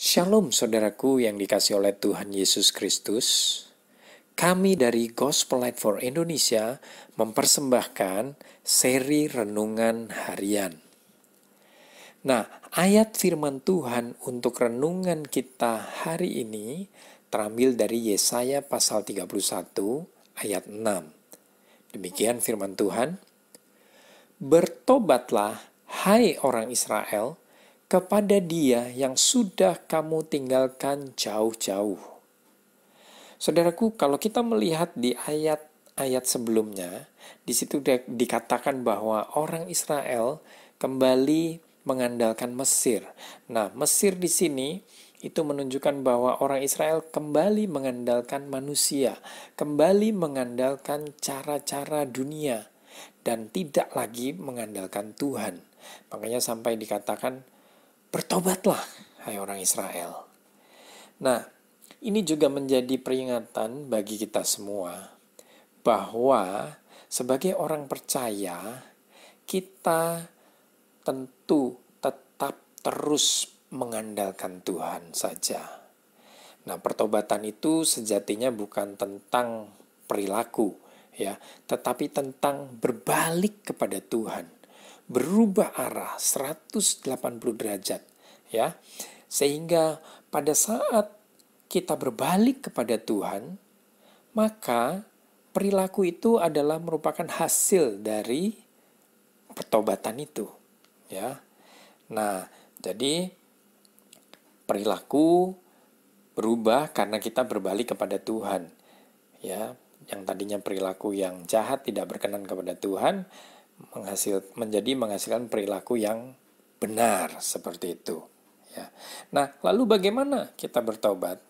Shalom saudaraku yang dikasih oleh Tuhan Yesus Kristus. Kami dari Gospel Light for Indonesia mempersembahkan seri renungan harian. Nah, ayat firman Tuhan untuk renungan kita hari ini terambil dari Yesaya pasal 31 ayat 6. Demikian firman Tuhan. Bertobatlah hai orang Israel, kepada dia yang sudah kamu tinggalkan jauh-jauh. Saudaraku, kalau kita melihat di ayat-ayat sebelumnya, di situ dikatakan bahwa orang Israel kembali mengandalkan Mesir. Nah, Mesir di sini itu menunjukkan bahwa orang Israel kembali mengandalkan manusia, kembali mengandalkan cara-cara dunia, dan tidak lagi mengandalkan Tuhan. Makanya, sampai dikatakan bertobatlah hai orang Israel. Nah, ini juga menjadi peringatan bagi kita semua bahwa sebagai orang percaya kita tentu tetap terus mengandalkan Tuhan saja. Nah, pertobatan itu sejatinya bukan tentang perilaku ya, tetapi tentang berbalik kepada Tuhan berubah arah 180 derajat ya. Sehingga pada saat kita berbalik kepada Tuhan, maka perilaku itu adalah merupakan hasil dari pertobatan itu ya nah jadi perilaku berubah karena kita berbalik kepada Tuhan ya yang tadinya perilaku yang jahat tidak berkenan kepada Tuhan menghasil menjadi menghasilkan perilaku yang benar seperti itu ya. Nah, lalu bagaimana kita bertobat?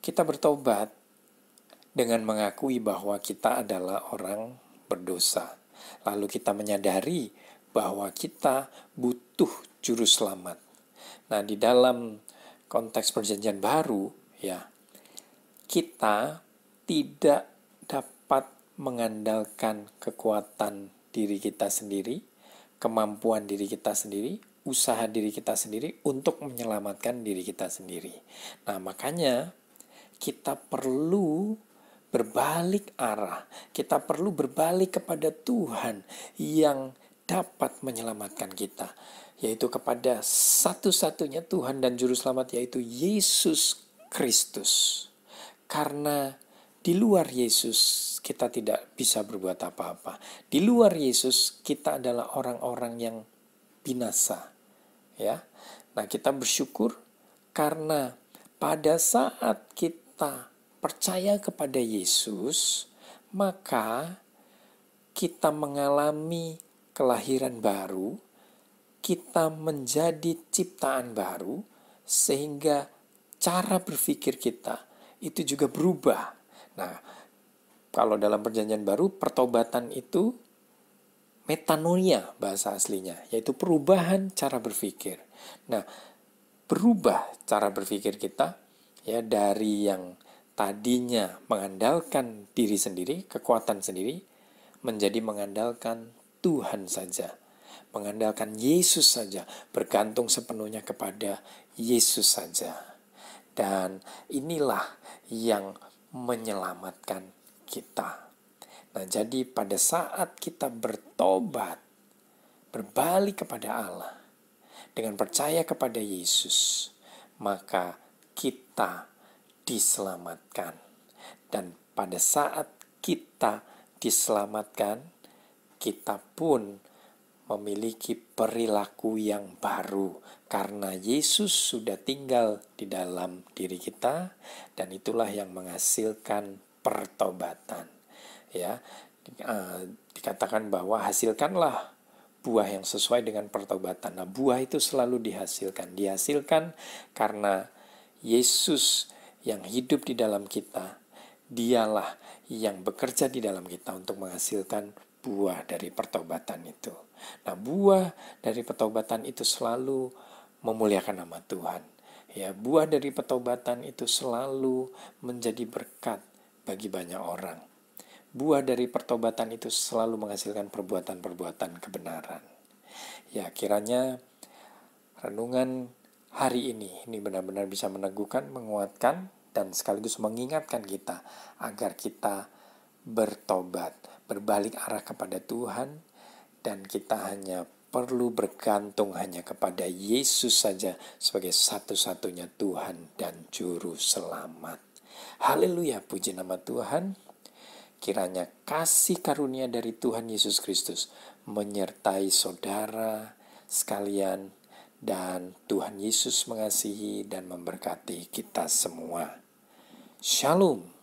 Kita bertobat dengan mengakui bahwa kita adalah orang berdosa. Lalu kita menyadari bahwa kita butuh juru selamat. Nah, di dalam konteks perjanjian baru ya, kita tidak dapat mengandalkan kekuatan diri kita sendiri, kemampuan diri kita sendiri, usaha diri kita sendiri untuk menyelamatkan diri kita sendiri. Nah, makanya kita perlu berbalik arah. Kita perlu berbalik kepada Tuhan yang dapat menyelamatkan kita, yaitu kepada satu-satunya Tuhan dan Juru Selamat, yaitu Yesus Kristus. Karena di luar Yesus, kita tidak bisa berbuat apa-apa. Di luar Yesus, kita adalah orang-orang yang binasa. Ya. Nah, kita bersyukur karena pada saat kita percaya kepada Yesus, maka kita mengalami kelahiran baru, kita menjadi ciptaan baru, sehingga cara berpikir kita itu juga berubah Nah, kalau dalam perjanjian baru, pertobatan itu metanoia bahasa aslinya, yaitu perubahan cara berpikir. Nah, berubah cara berpikir kita ya dari yang tadinya mengandalkan diri sendiri, kekuatan sendiri, menjadi mengandalkan Tuhan saja, mengandalkan Yesus saja, bergantung sepenuhnya kepada Yesus saja. Dan inilah yang menyelamatkan kita. Nah, jadi pada saat kita bertobat, berbalik kepada Allah dengan percaya kepada Yesus, maka kita diselamatkan. Dan pada saat kita diselamatkan, kita pun memiliki perilaku yang baru karena Yesus sudah tinggal di dalam diri kita dan itulah yang menghasilkan pertobatan ya eh, dikatakan bahwa hasilkanlah buah yang sesuai dengan pertobatan. Nah, buah itu selalu dihasilkan. Dihasilkan karena Yesus yang hidup di dalam kita, dialah yang bekerja di dalam kita untuk menghasilkan buah dari pertobatan itu. Nah, buah dari pertobatan itu selalu memuliakan nama Tuhan. Ya, buah dari pertobatan itu selalu menjadi berkat bagi banyak orang. Buah dari pertobatan itu selalu menghasilkan perbuatan-perbuatan kebenaran. Ya, kiranya renungan hari ini ini benar-benar bisa meneguhkan, menguatkan dan sekaligus mengingatkan kita agar kita bertobat berbalik arah kepada Tuhan dan kita hanya perlu bergantung hanya kepada Yesus saja sebagai satu-satunya Tuhan dan juru selamat. Haleluya, puji nama Tuhan. Kiranya kasih karunia dari Tuhan Yesus Kristus menyertai saudara sekalian dan Tuhan Yesus mengasihi dan memberkati kita semua. Shalom.